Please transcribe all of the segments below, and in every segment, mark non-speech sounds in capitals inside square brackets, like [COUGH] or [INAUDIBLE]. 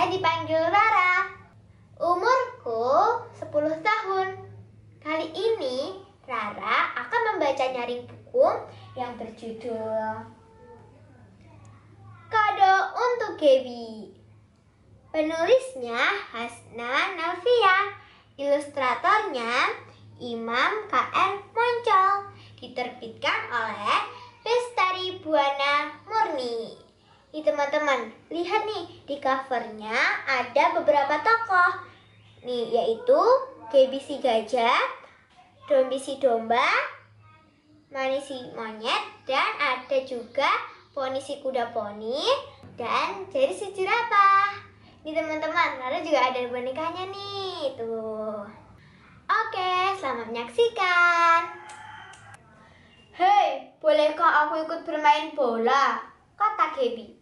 Biasa dipanggil Rara. Umurku 10 tahun. Kali ini Rara akan membaca nyaring buku yang berjudul Kado untuk Gaby. Penulisnya Hasna Nafia. ilustratornya Imam KR Moncol, diterbitkan oleh Bestari Buana Murni. Nih teman-teman, lihat nih di covernya ada beberapa tokoh. Nih yaitu Kebisi Gajah, Dombisi Domba, Manisi Monyet, dan ada juga Ponisi Kuda Poni, dan Jari Si Jerapah. Nih teman-teman, Rara juga ada bonekanya nih, tuh. Oke, selamat menyaksikan. Hei, bolehkah aku ikut bermain bola? Kata Kebi.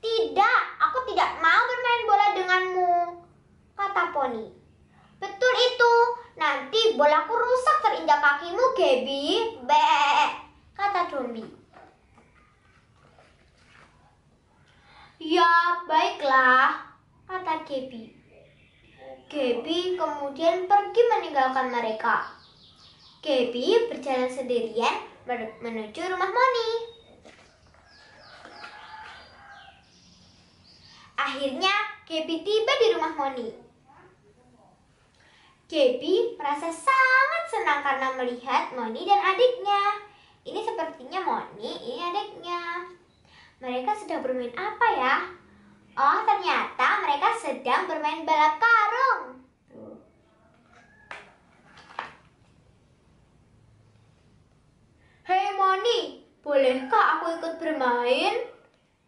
Tidak, aku tidak mau bermain bola denganmu, kata Pony. Betul itu, nanti bolaku rusak terinjak kakimu, Gabby. Be, kata Dombi. Ya, baiklah, kata Gabby. Gabby kemudian pergi meninggalkan mereka. Gabby berjalan sendirian menuju rumah Moni. Akhirnya, Kepi tiba di rumah Moni. Kepi merasa sangat senang karena melihat Moni dan adiknya. Ini sepertinya Moni, ini adiknya. Mereka sedang bermain apa ya? Oh, ternyata mereka sedang bermain balap karung. Hei Moni, bolehkah aku ikut bermain?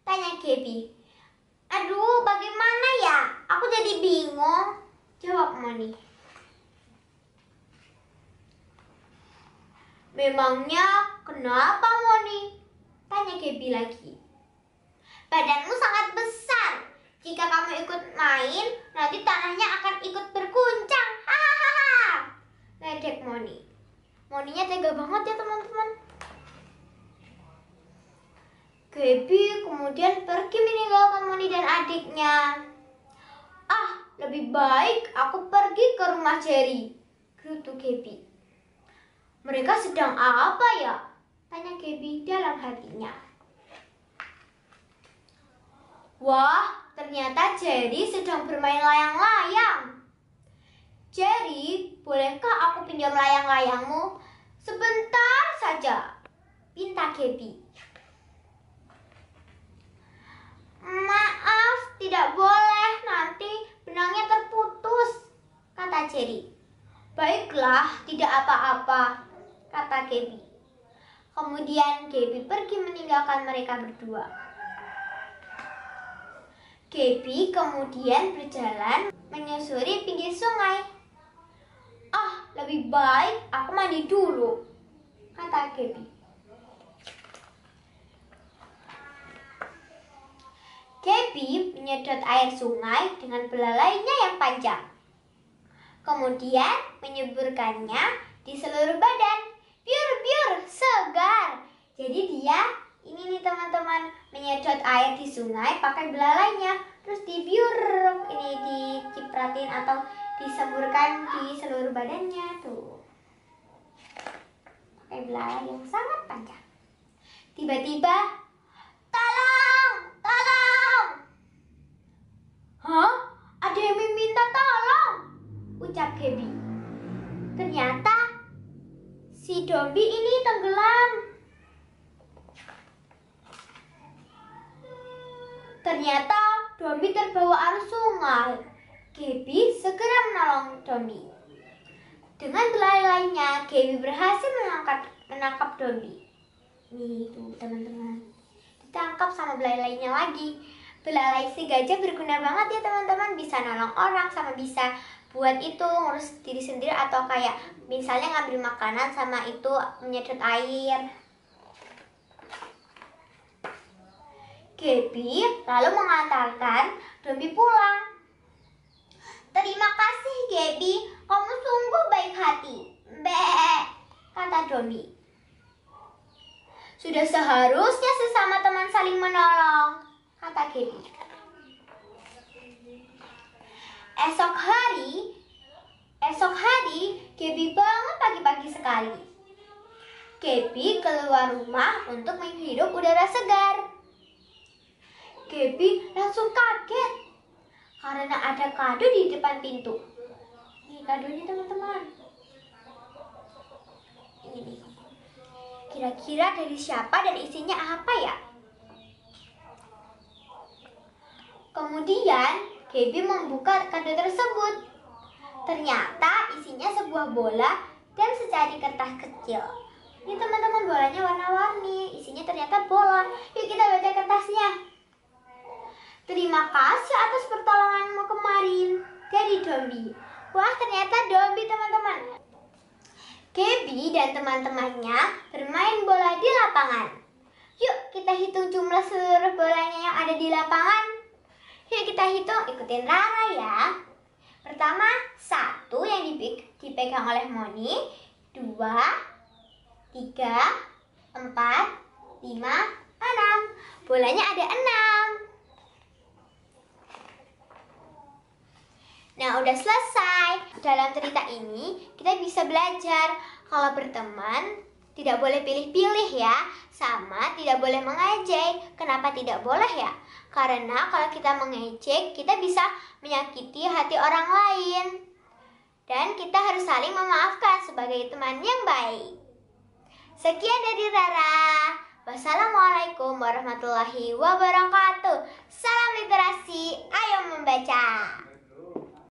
Tanya Kepi. Aduh, bagaimana ya? Aku jadi bingung. Jawab Moni. Memangnya kenapa Moni? Tanya Gaby lagi. Badanmu sangat besar. Jika kamu ikut main, nanti tanahnya akan ikut berguncang. Hahaha. [LAUGHS] Ledek Moni. Moninya tega banget ya teman-teman. Gaby kemudian pergi meninggalkan Moni dan adiknya. Ah, lebih baik aku pergi ke rumah Jerry, gerutu Gaby. Mereka sedang apa ya? Tanya Gaby dalam hatinya. Wah, ternyata Jerry sedang bermain layang-layang. Jerry, bolehkah aku pinjam layang-layangmu? Sebentar saja, pinta Gaby. Baiklah, tidak apa-apa, kata Gaby. Kemudian Gaby pergi meninggalkan mereka berdua. Gaby kemudian berjalan menyusuri pinggir sungai. Ah, lebih baik aku mandi dulu, kata Gaby. Gaby menyedot air sungai dengan belalainya yang panjang kemudian menyeburkannya di seluruh badan. Biur-biur, segar. Jadi dia ini nih teman-teman menyedot air di sungai pakai belalainya terus dibiur ini dicipratin atau disemburkan di seluruh badannya tuh pakai belalai yang sangat panjang tiba-tiba Dombi ini tenggelam. Ternyata Dombi terbawa arus sungai. Gaby segera menolong Dombi. Dengan belai lainnya Gaby berhasil menangkap, menangkap Dobi. Nih tuh teman-teman. Ditangkap sama belai lainnya lagi. Belalai si gajah berguna banget ya teman-teman. Bisa nolong orang sama bisa buat itu ngurus diri sendiri atau kayak misalnya ngambil makanan sama itu menyedot air Gaby lalu mengantarkan Dombi pulang. Terima kasih Gaby, kamu sungguh baik hati. Be, kata Dombi. Sudah seharusnya sesama teman saling menolong, kata Gaby. Esok hari, esok hari Kebi bangun pagi-pagi sekali. Kepi keluar rumah untuk menghirup udara segar. Kepi langsung kaget karena ada kado di depan pintu. Ini kadonya teman-teman. Ini Kira-kira dari siapa dan isinya apa ya? Kemudian Hebi membuka kado tersebut. Ternyata isinya sebuah bola dan secari kertas kecil. Ini teman-teman bolanya warna-warni, isinya ternyata bola. Yuk kita baca kertasnya. Terima kasih atas pertolonganmu kemarin dari Dobby. Wah ternyata Dobby teman-teman. Gaby dan teman-temannya bermain bola di lapangan. Yuk kita hitung jumlah seluruh bolanya yang ada di lapangan. Yuk kita hitung, ikutin Rara ya. Pertama, satu yang dipegang oleh Moni, dua, tiga, empat, lima, enam. Bolanya ada enam. Nah, udah selesai. Dalam cerita ini, kita bisa belajar kalau berteman tidak boleh pilih-pilih ya, sama tidak boleh mengejek. Kenapa tidak boleh ya? Karena kalau kita mengejek, kita bisa menyakiti hati orang lain. Dan kita harus saling memaafkan sebagai teman yang baik. Sekian dari Rara. Wassalamualaikum warahmatullahi wabarakatuh. Salam literasi, ayo membaca.